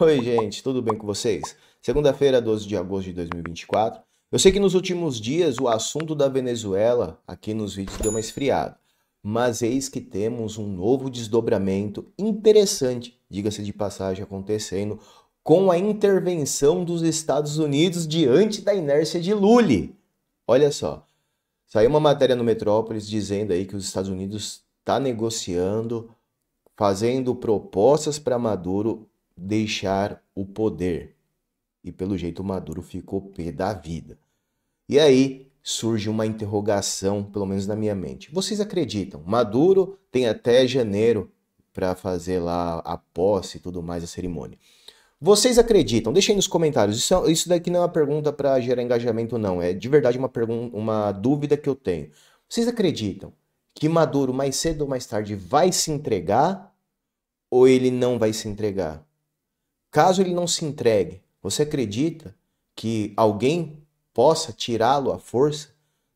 Oi, gente, tudo bem com vocês? Segunda-feira, 12 de agosto de 2024. Eu sei que nos últimos dias o assunto da Venezuela aqui nos vídeos deu uma esfriada, mas eis que temos um novo desdobramento interessante, diga-se de passagem, acontecendo com a intervenção dos Estados Unidos diante da inércia de Lula. Olha só, saiu uma matéria no Metrópolis dizendo aí que os Estados Unidos está negociando, fazendo propostas para Maduro deixar o poder. E pelo jeito Maduro ficou pé da vida. E aí surge uma interrogação, pelo menos na minha mente. Vocês acreditam? Maduro tem até janeiro para fazer lá a posse e tudo mais, a cerimônia. Vocês acreditam? Deixem nos comentários. Isso, isso daqui não é uma pergunta para gerar engajamento, não. É de verdade uma, pergunta, uma dúvida que eu tenho. Vocês acreditam que Maduro, mais cedo ou mais tarde, vai se entregar ou ele não vai se entregar? Caso ele não se entregue, você acredita que alguém possa tirá-lo à força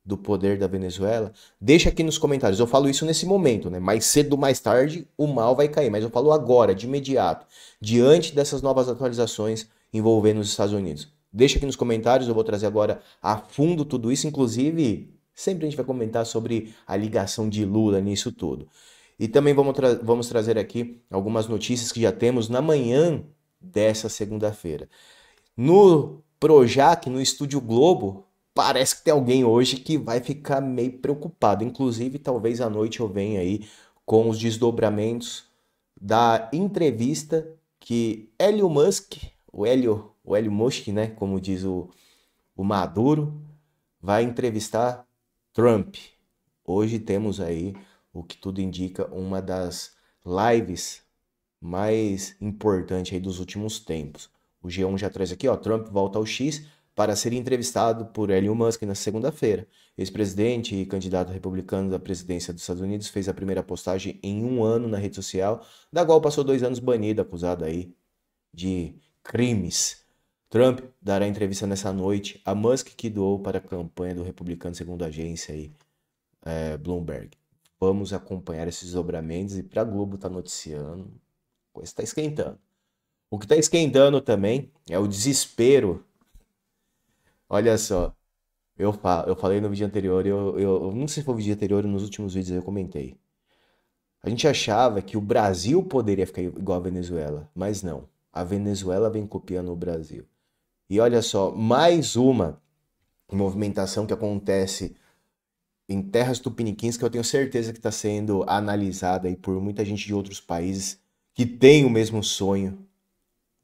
do poder da Venezuela? Deixa aqui nos comentários. Eu falo isso nesse momento, né? Mais cedo ou mais tarde o mal vai cair, mas eu falo agora, de imediato, diante dessas novas atualizações envolvendo os Estados Unidos. Deixa aqui nos comentários, eu vou trazer agora a fundo tudo isso, inclusive sempre a gente vai comentar sobre a ligação de Lula nisso tudo. E também vamos, tra vamos trazer aqui algumas notícias que já temos na manhã dessa segunda-feira. No Projac, no Estúdio Globo, parece que tem alguém hoje que vai ficar meio preocupado. Inclusive, talvez à noite eu venha aí com os desdobramentos da entrevista que Elon Musk, o Elon, o Elon Musk, né, como diz o, o Maduro, vai entrevistar Trump. Hoje temos aí, o que tudo indica, uma das lives mais importante aí dos últimos tempos. O G1 já traz aqui, ó, Trump volta ao X para ser entrevistado por Elon Musk na segunda-feira. Ex-presidente e candidato republicano da presidência dos Estados Unidos fez a primeira postagem em um ano na rede social, da qual passou dois anos banido, acusado aí de crimes. Trump dará entrevista nessa noite a Musk, que doou para a campanha do republicano, segundo a agência aí, é, Bloomberg. Vamos acompanhar esses desdobramentos e para a Globo tá noticiando, coisa está esquentando. O que está esquentando também é o desespero. Olha só. Eu, falo, eu falei no vídeo anterior, eu, eu não sei se foi o vídeo anterior, nos últimos vídeos eu comentei. A gente achava que o Brasil poderia ficar igual a Venezuela, mas não. A Venezuela vem copiando o Brasil. E olha só, mais uma movimentação que acontece em terras tupiniquins que eu tenho certeza que está sendo analisada aí por muita gente de outros países que tem o mesmo sonho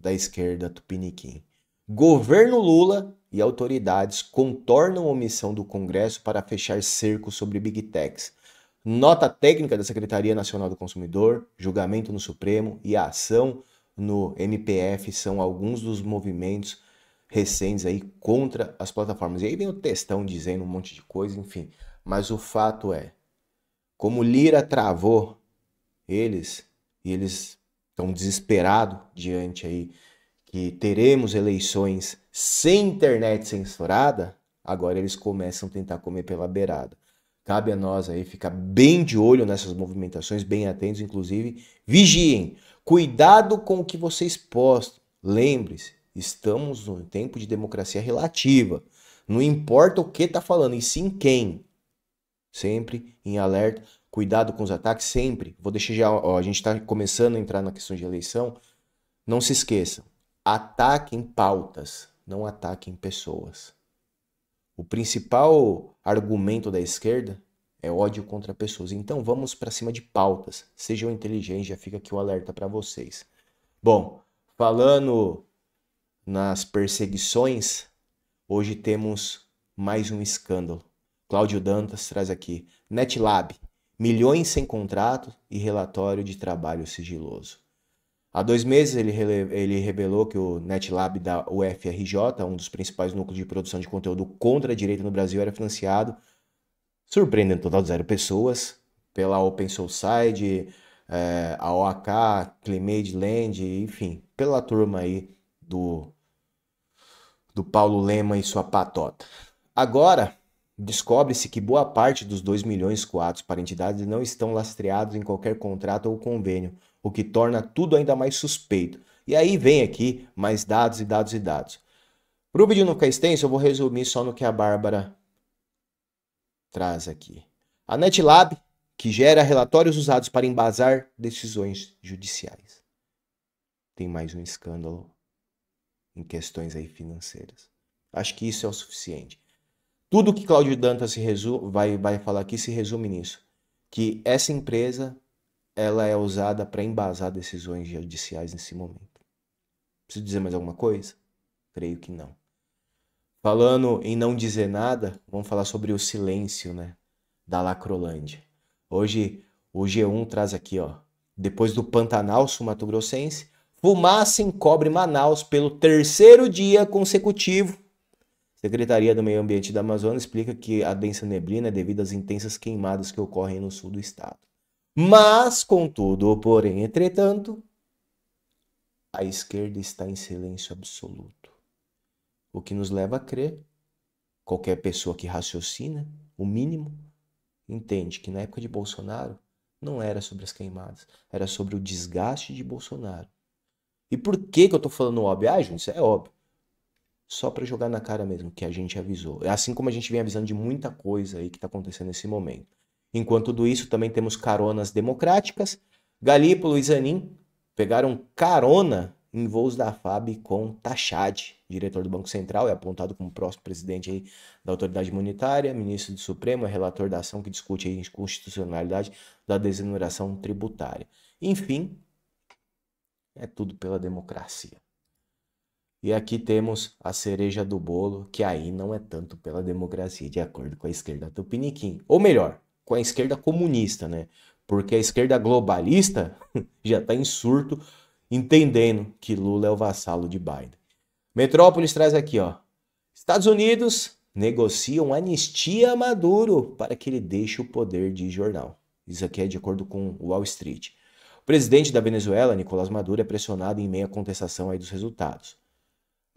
da esquerda tupiniquim. Governo Lula e autoridades contornam a omissão do Congresso para fechar cerco sobre Big Techs. Nota técnica da Secretaria Nacional do Consumidor, julgamento no Supremo e a ação no MPF são alguns dos movimentos recentes aí contra as plataformas. E aí vem o textão dizendo um monte de coisa, enfim. Mas o fato é, como Lira travou eles, e eles estão desesperados diante aí que teremos eleições sem internet censurada, agora eles começam a tentar comer pela beirada. Cabe a nós aí ficar bem de olho nessas movimentações, bem atentos, inclusive vigiem. Cuidado com o que vocês postam. Lembre-se, estamos num tempo de democracia relativa. Não importa o que está falando, e sim quem. Sempre em alerta cuidado com os ataques sempre. Vou deixar já, ó, a gente está começando a entrar na questão de eleição. Não se esqueçam, ataquem pautas, não ataquem pessoas. O principal argumento da esquerda é ódio contra pessoas. Então vamos para cima de pautas. Sejam inteligentes, já fica aqui o alerta para vocês. Bom, falando nas perseguições, hoje temos mais um escândalo. Cláudio Dantas traz aqui. NetLab, milhões sem contrato e relatório de trabalho sigiloso. Há dois meses ele, ele revelou que o NetLab da UFRJ, um dos principais núcleos de produção de conteúdo contra a direita no Brasil, era financiado, surpreendendo total zero pessoas, pela Open Society, é, a OAK, Climate Land, enfim, pela turma aí do, do Paulo Lema e sua patota. Agora, Descobre-se que boa parte dos 2 milhões coados para entidades não estão lastreados em qualquer contrato ou convênio, o que torna tudo ainda mais suspeito. E aí vem aqui mais dados e dados e dados. Para o vídeo não ficar extenso, eu vou resumir só no que a Bárbara traz aqui. A NetLab, que gera relatórios usados para embasar decisões judiciais. Tem mais um escândalo em questões aí financeiras. Acho que isso é o suficiente. Tudo que Cláudio Dantas vai, vai falar aqui se resume nisso. Que essa empresa ela é usada para embasar decisões judiciais nesse momento. Preciso dizer mais alguma coisa? Creio que não. Falando em não dizer nada, vamos falar sobre o silêncio, né? Da Lacrolândia. Hoje o G1 traz aqui, ó. Depois do Pantanal sul-mato-grossense, fumaça encobre Manaus pelo terceiro dia consecutivo Secretaria do Meio Ambiente da Amazônia explica que a densa neblina é devido às intensas queimadas que ocorrem no sul do estado. Mas, contudo, porém, entretanto, a esquerda está em silêncio absoluto. O que nos leva a crer, qualquer pessoa que raciocina, o mínimo, entende que na época de Bolsonaro não era sobre as queimadas, era sobre o desgaste de Bolsonaro. E por que, que eu estou falando óbvio? Ah, Júnior, isso é óbvio só para jogar na cara mesmo que a gente avisou. É assim como a gente vem avisando de muita coisa aí que está acontecendo nesse momento. Enquanto tudo isso, também temos caronas democráticas. Galípolo e Zanin pegaram carona em voos da FAB com Tachad, diretor do Banco Central, é apontado como próximo presidente aí da autoridade monetária, ministro do Supremo, é relator da ação que discute a inconstitucionalidade da desoneração tributária. Enfim, é tudo pela democracia. E aqui temos a cereja do bolo, que aí não é tanto pela democracia, de acordo com a esquerda tupiniquim. Ou melhor, com a esquerda comunista, né? Porque a esquerda globalista já está em surto, entendendo que Lula é o vassalo de Biden. Metrópolis traz aqui, ó. Estados Unidos negociam anistia a Maduro para que ele deixe o poder de jornal. Isso aqui é de acordo com Wall Street. O presidente da Venezuela, Nicolás Maduro, é pressionado em meia contestação aí dos resultados.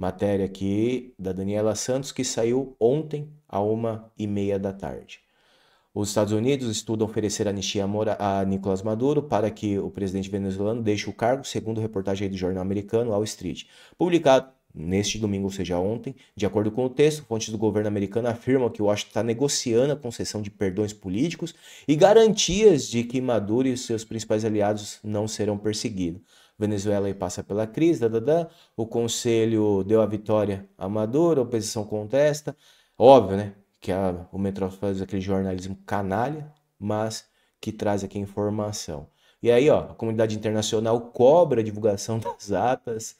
Matéria aqui da Daniela Santos que saiu ontem a uma e meia da tarde. Os Estados Unidos estudam oferecer anistia a Nicolás Maduro para que o presidente venezuelano deixe o cargo, segundo reportagem do jornal americano Wall Street. Publicado neste domingo, ou seja, ontem, de acordo com o texto, fontes do governo americano afirmam que o Washington está negociando a concessão de perdões políticos e garantias de que Maduro e seus principais aliados não serão perseguidos. Venezuela passa pela crise, dadadá. o Conselho deu a vitória a Maduro, a oposição contesta. Óbvio, né? Que a, o Metrópolis faz aquele jornalismo canalha, mas que traz aqui informação. E aí, ó, a comunidade internacional cobra a divulgação das atas,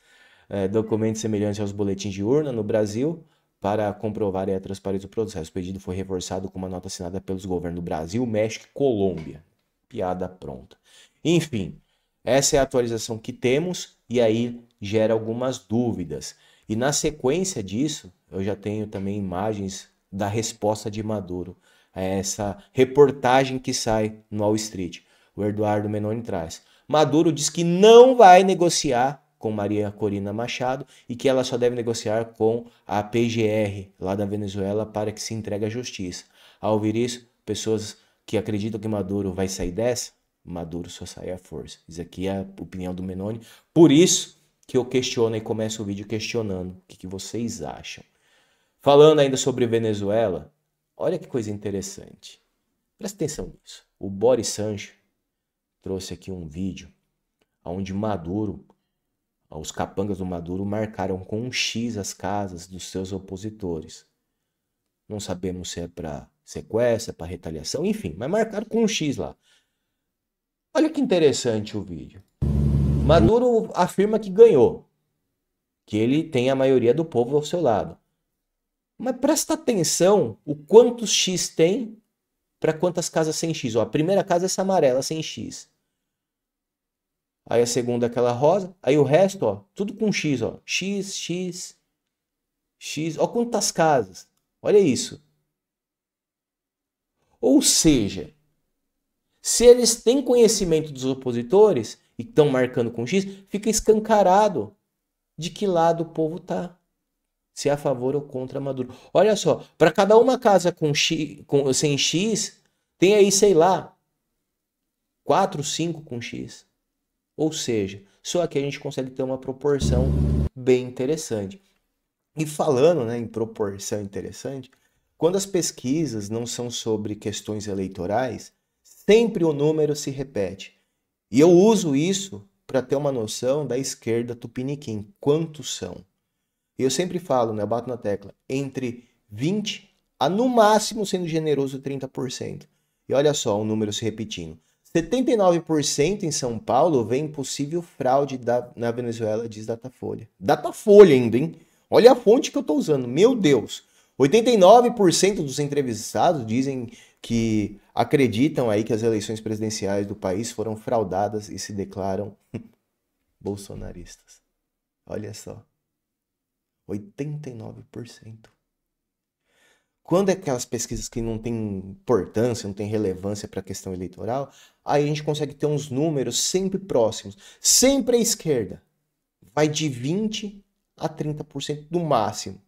é, documentos semelhantes aos boletins de urna no Brasil, para comprovar a transparência do processo. O pedido foi reforçado com uma nota assinada pelos governos do Brasil, México e Colômbia. Piada pronta. Enfim, essa é a atualização que temos e aí gera algumas dúvidas. E na sequência disso, eu já tenho também imagens da resposta de Maduro a essa reportagem que sai no Wall Street. O Eduardo Menoni traz. Maduro diz que não vai negociar com Maria Corina Machado e que ela só deve negociar com a PGR lá da Venezuela para que se entregue à justiça. Ao ouvir isso, pessoas que acreditam que Maduro vai sair dessa Maduro só sai à força. Isso aqui é a opinião do Menoni. Por isso que eu questiono e começo o vídeo questionando o que, que vocês acham. Falando ainda sobre Venezuela, olha que coisa interessante. Presta atenção nisso. O Boris Sancho trouxe aqui um vídeo onde Maduro, os capangas do Maduro, marcaram com um X as casas dos seus opositores. Não sabemos se é para sequestro, é para retaliação, enfim, mas marcaram com um X lá. Olha que interessante o vídeo. Maduro afirma que ganhou, que ele tem a maioria do povo ao seu lado. Mas presta atenção o quanto X tem para quantas casas sem X. Ó, a primeira casa é essa amarela sem X. Aí a segunda é aquela rosa. Aí o resto, ó, tudo com X, ó. X, X, X. Ó quantas casas. Olha isso. Ou seja, se eles têm conhecimento dos opositores e estão marcando com X, fica escancarado de que lado o povo está. Se é a favor ou contra Maduro. Olha só, para cada uma casa com X, com, sem X, tem aí, sei lá, 4, 5 com X. Ou seja, só aqui a gente consegue ter uma proporção bem interessante. E falando né, em proporção interessante, quando as pesquisas não são sobre questões eleitorais, Sempre o número se repete. E eu uso isso para ter uma noção da esquerda tupiniquim, quantos são. Eu sempre falo, né, eu bato na tecla, entre 20 a no máximo, sendo generoso, 30%. E olha só o número se repetindo. 79% em São Paulo vem possível fraude da, na Venezuela, diz Datafolha. Datafolha ainda, hein? Olha a fonte que eu estou usando, meu Deus. 89% dos entrevistados dizem que acreditam aí que as eleições presidenciais do país foram fraudadas e se declaram bolsonaristas. Olha só. 89%. Quando é aquelas pesquisas que não têm importância, não têm relevância para a questão eleitoral, aí a gente consegue ter uns números sempre próximos, sempre à esquerda. Vai de 20 a 30% do máximo.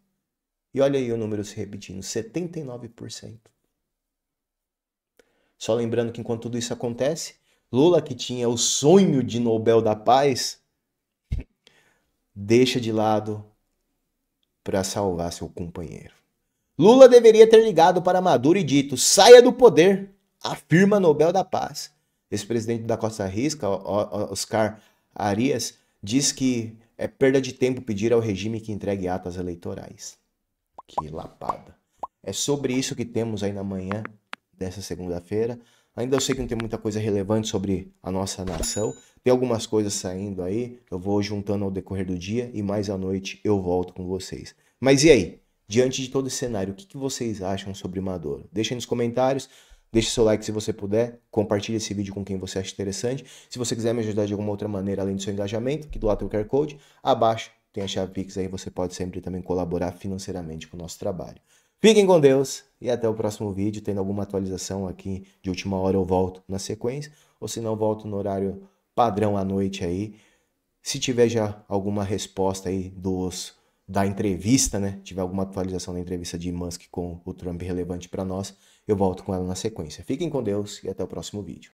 E olha aí o número se repetindo, 79%. Só lembrando que enquanto tudo isso acontece, Lula, que tinha o sonho de Nobel da Paz, deixa de lado para salvar seu companheiro. Lula deveria ter ligado para Maduro e dito: saia do poder, afirma Nobel da Paz. Esse presidente da Costa Rica, Oscar Arias, diz que é perda de tempo pedir ao regime que entregue atas eleitorais. Que lapada. É sobre isso que temos aí na manhã dessa segunda-feira. Ainda eu sei que não tem muita coisa relevante sobre a nossa nação. Tem algumas coisas saindo aí, eu vou juntando ao decorrer do dia e mais à noite eu volto com vocês. Mas e aí? Diante de todo esse cenário, o que, que vocês acham sobre Maduro? Deixem nos comentários, deixe seu like se você puder, compartilhe esse vídeo com quem você acha interessante. Se você quiser me ajudar de alguma outra maneira além do seu engajamento, que do lado tem o QR Code, abaixo tem a chave Pix aí, você pode sempre também colaborar financeiramente com o nosso trabalho. Fiquem com Deus e até o próximo vídeo. Tendo alguma atualização aqui de última hora eu volto na sequência, ou se não volto no horário padrão à noite aí. Se tiver já alguma resposta aí dos da entrevista, né? Tiver alguma atualização da entrevista de Musk com o Trump relevante para nós, eu volto com ela na sequência. Fiquem com Deus e até o próximo vídeo.